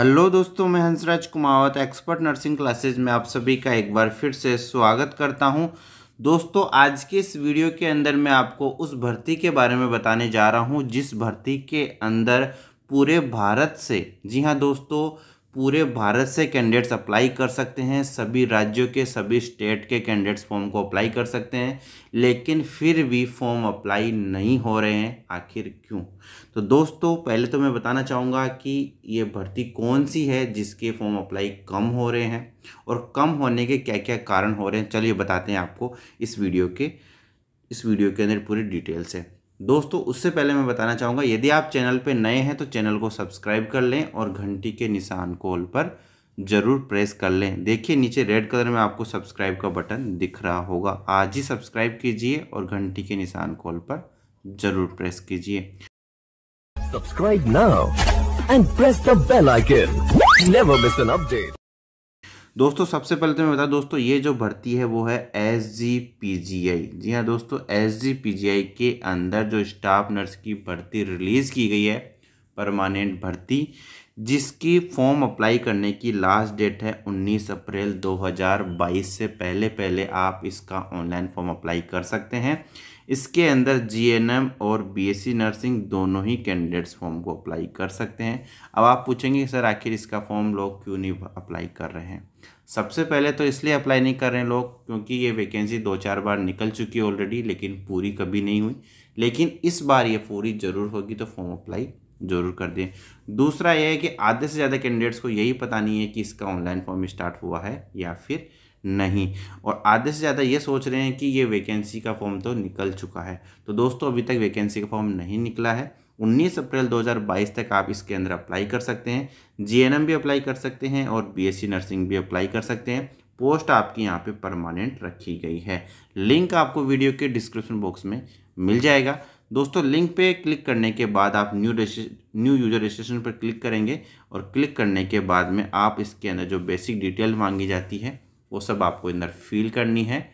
hello दोस्तों मैं Hansraj Kumawat expert nursing classes में आप सभी का एक बार फिर से स्वागत करता हूं दोस्तों आज के इस वीडियो के अंदर मैं आपको उस भर्ती के बारे में बताने जा रहा हूं जिस भर्ती के अंदर पूरे भारत से जी हां दोस्तों पूरे भारत से कैंडिडेट्स अप्लाई कर सकते हैं सभी राज्यों के सभी स्टेट के कैंडिडेट्स फॉर्म को अप्लाई कर सकते हैं लेकिन फिर भी फॉर्म अप्लाई नहीं हो रहे हैं आखिर क्यों तो दोस्तों पहले तो मैं बताना चाहूँगा कि ये भर्ती कौन सी है जिसके फॉर्म अप्लाई कम हो रहे हैं और कम होने के क्या क्या कारण हो रहे हैं चलिए बताते हैं आपको इस वीडियो के इस वीडियो के अंदर पूरी डिटेल से दोस्तों उससे पहले मैं बताना चाहूँगा यदि आप चैनल पर नए हैं तो चैनल को सब्सक्राइब कर लें और घंटी के निशान कॉल पर ज़रूर प्रेस कर लें देखिए नीचे रेड कलर में आपको सब्सक्राइब का बटन दिख रहा होगा आज ही सब्सक्राइब कीजिए और घंटी के निशान कॉल पर ज़रूर प्रेस कीजिए subscribe now and press the bell icon never miss an update दोस्तों सबसे पहले तो मैं बता दोस्तों ये जो भर्ती है वो है एस जी पी जी आई जी हाँ दोस्तों एस जी पी जी आई के अंदर जो स्टाफ नर्स की भर्ती रिलीज़ की गई है परमानेंट भर्ती जिसकी फॉर्म अप्लाई करने की लास्ट डेट है 19 अप्रैल 2022 से पहले पहले आप इसका ऑनलाइन फॉर्म अप्लाई कर सकते हैं इसके अंदर जीएनएम और बीएससी नर्सिंग दोनों ही कैंडिडेट्स फॉर्म को अप्लाई कर सकते हैं अब आप पूछेंगे सर आखिर इसका फॉर्म लोग क्यों नहीं अप्लाई कर रहे हैं सबसे पहले तो इसलिए अप्लाई नहीं कर रहे हैं लोग क्योंकि ये वैकेंसी दो चार बार निकल चुकी है ऑलरेडी लेकिन पूरी कभी नहीं हुई लेकिन इस बार ये पूरी ज़रूर होगी तो फॉर्म अप्लाई जरूर कर दें दूसरा यह है कि आधे से ज़्यादा कैंडिडेट्स को यही पता नहीं है कि इसका ऑनलाइन फॉर्म स्टार्ट हुआ है या फिर नहीं और आधे से ज़्यादा ये सोच रहे हैं कि ये वैकेंसी का फॉर्म तो निकल चुका है तो दोस्तों अभी तक वैकेंसी का फॉर्म नहीं निकला है 19 अप्रैल 2022 तक आप इसके अंदर अप्लाई कर सकते हैं जीएनएम भी अप्लाई कर सकते हैं और बीएससी नर्सिंग भी अप्लाई कर सकते हैं पोस्ट आपकी यहाँ पे परमानेंट रखी गई है लिंक आपको वीडियो के डिस्क्रिप्शन बॉक्स में मिल जाएगा दोस्तों लिंक पे क्लिक करने के बाद आप न्यू न्यू यूजर रजिस्ट्रेशन पर क्लिक करेंगे और क्लिक करने के बाद में आप इसके अंदर जो बेसिक डिटेल मांगी जाती है वो सब आपको अंदर फील करनी है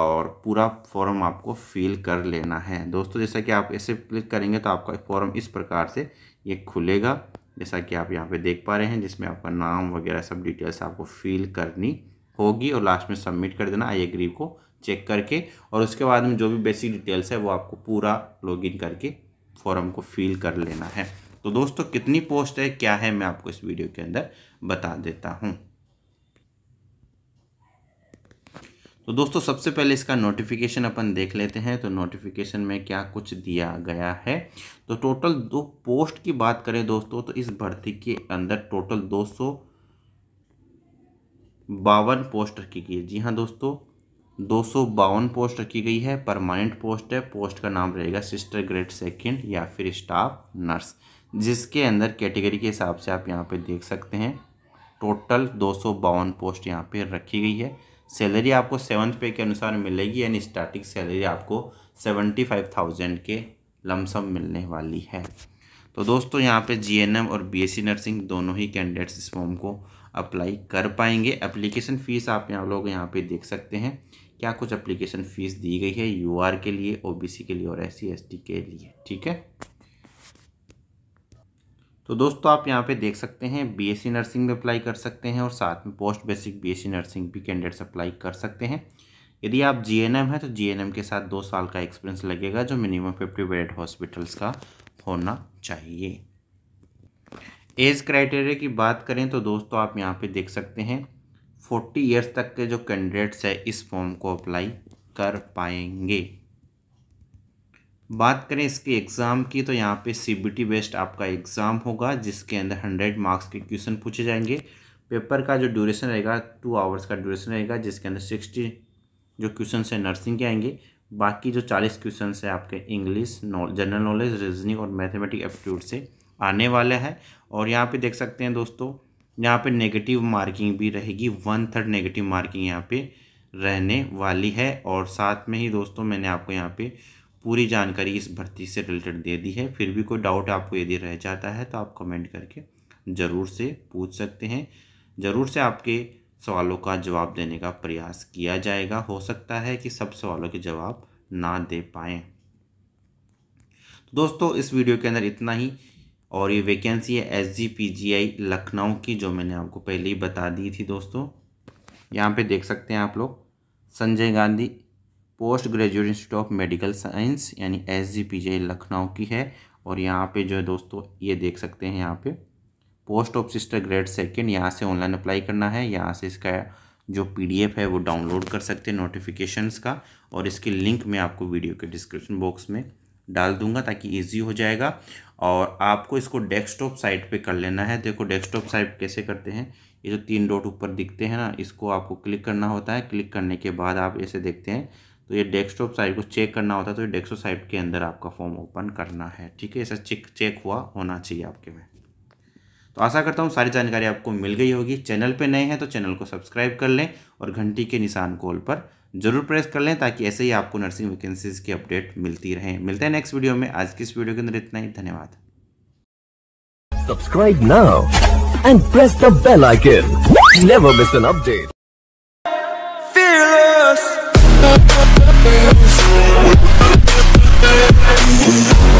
और पूरा फॉर्म आपको फिल कर लेना है दोस्तों जैसा कि आप ऐसे क्लिक करेंगे तो आपका फॉर्म इस प्रकार से ये खुलेगा जैसा कि आप यहाँ पे देख पा रहे हैं जिसमें आपका नाम वगैरह सब डिटेल्स आपको फिल करनी होगी और लास्ट में सबमिट कर देना आई एग्री को चेक करके और उसके बाद में जो भी बेसिक डिटेल्स है वो आपको पूरा इन करके फॉर्म को फिल कर लेना है तो दोस्तों कितनी पोस्ट है क्या है मैं आपको इस वीडियो के अंदर बता देता हूँ तो दोस्तों सबसे पहले इसका नोटिफिकेशन अपन देख लेते हैं तो नोटिफिकेशन में क्या कुछ दिया गया है तो टोटल दो पोस्ट की बात करें दोस्तों तो इस भर्ती के अंदर टोटल दो सौ बावन पोस्ट रखी गई है जी हाँ दोस्तों दो सौ बावन पोस्ट रखी गई है परमानेंट पोस्ट है पोस्ट का नाम रहेगा सिस्टर ग्रेड सेकंड या फिर स्टाफ नर्स जिसके अंदर कैटेगरी के हिसाब से आप यहाँ पे देख सकते हैं टोटल दो सौ बावन पोस्ट यहाँ पे रखी गई है सैलरी आपको सेवन्थ पे के अनुसार मिलेगी यानी स्टार्टिंग सैलरी आपको सेवेंटी फाइव थाउजेंड के लमसम मिलने वाली है तो दोस्तों यहाँ पे जीएनएम और बीएससी नर्सिंग दोनों ही कैंडिडेट्स इस फॉर्म को अप्लाई कर पाएंगे एप्लीकेशन फ़ीस आप यहाँ लोग यहाँ पे देख सकते हैं क्या कुछ अप्लीकेशन फ़ीस दी गई है यूआर के लिए ओबीसी के लिए और एस सी के लिए ठीक है तो दोस्तों आप यहाँ पे देख सकते हैं बीएससी नर्सिंग में अप्लाई कर सकते हैं और साथ में पोस्ट बेसिक बीएससी नर्सिंग भी कैंडिडेट्स अप्लाई कर सकते हैं यदि आप जीएनएम हैं तो जीएनएम के साथ दो साल का एक्सपीरियंस लगेगा जो मिनिमम फिफ्टी बेड हॉस्पिटल्स का होना चाहिए एज क्राइटेरिया की बात करें तो दोस्तों आप यहाँ पर देख सकते हैं फोर्टी ईयर्स तक के जो कैंडिडेट्स है इस फॉर्म को अप्लाई कर पाएंगे बात करें इसके एग्ज़ाम की तो यहाँ पे सी बी टी बेस्ट आपका एग्ज़ाम होगा जिसके अंदर हंड्रेड मार्क्स के क्वेश्चन पूछे जाएंगे पेपर का जो ड्यूरेशन रहेगा टू आवर्स का ड्यूरेशन रहेगा जिसके अंदर सिक्सटी जो क्वेश्चन है नर्सिंग के आएंगे बाकी जो चालीस क्वेश्चन है आपके इंग्लिश जनरल नॉलेज रीजनिंग और मैथमेटिक एप्टीट्यूड से आने वाला है और यहाँ पे देख सकते हैं दोस्तों यहाँ पे नेगेटिव मार्किंग भी रहेगी वन थर्ड नेगेटिव मार्किंग यहाँ पे रहने वाली है और साथ में ही दोस्तों मैंने आपको यहाँ पे पूरी जानकारी इस भर्ती से रिलेटेड दे दी है फिर भी कोई डाउट आपको यदि रह जाता है तो आप कमेंट करके ज़रूर से पूछ सकते हैं ज़रूर से आपके सवालों का जवाब देने का प्रयास किया जाएगा हो सकता है कि सब सवालों के जवाब ना दे पाएँ तो दोस्तों इस वीडियो के अंदर इतना ही और ये वैकेंसी है S G P G I Lucknow की जो मैंने आपको पहले ही बता दी थी दोस्तों यहाँ पे देख सकते हैं आप लोग Sanjay Gandhi post graduate institute of medical science यानी एस लखनऊ की है और यहाँ पे जो है दोस्तों ये देख सकते हैं यहाँ पे post of sister grade second यहाँ से ऑनलाइन अप्लाई करना है यहाँ से इसका जो पीडीएफ है वो डाउनलोड कर सकते हैं नोटिफिकेशंस का और इसकी लिंक मैं आपको वीडियो के डिस्क्रिप्शन बॉक्स में डाल दूंगा ताकि इजी हो जाएगा और आपको इसको डेस्कटॉप साइट पे कर लेना है देखो डेस्कटॉप साइट कैसे करते हैं ये जो तीन डॉट ऊपर दिखते हैं ना इसको आपको क्लिक करना होता है क्लिक करने के बाद आप ऐसे देखते हैं तो ये डेस्कटॉप साइट को चेक करना होता है तो ये डेस्कटॉप साइट के अंदर आपका फॉर्म ओपन करना है ठीक है ऐसा चेक चेक हुआ होना चाहिए आपके में तो आशा करता हूँ सारी जानकारी आपको मिल गई होगी चैनल पे नए हैं तो चैनल को सब्सक्राइब कर लें और घंटी के निशान कॉल पर जरूर प्रेस कर लें ताकि ऐसे ही आपको नर्सिंग वैकेंसीज़ की अपडेट मिलती रहे मिलते हैं नेक्स्ट वीडियो में आज की इस वीडियो के अंदर इतना ही धन्यवाद subscribe now and press the bell icon never miss an update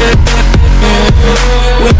We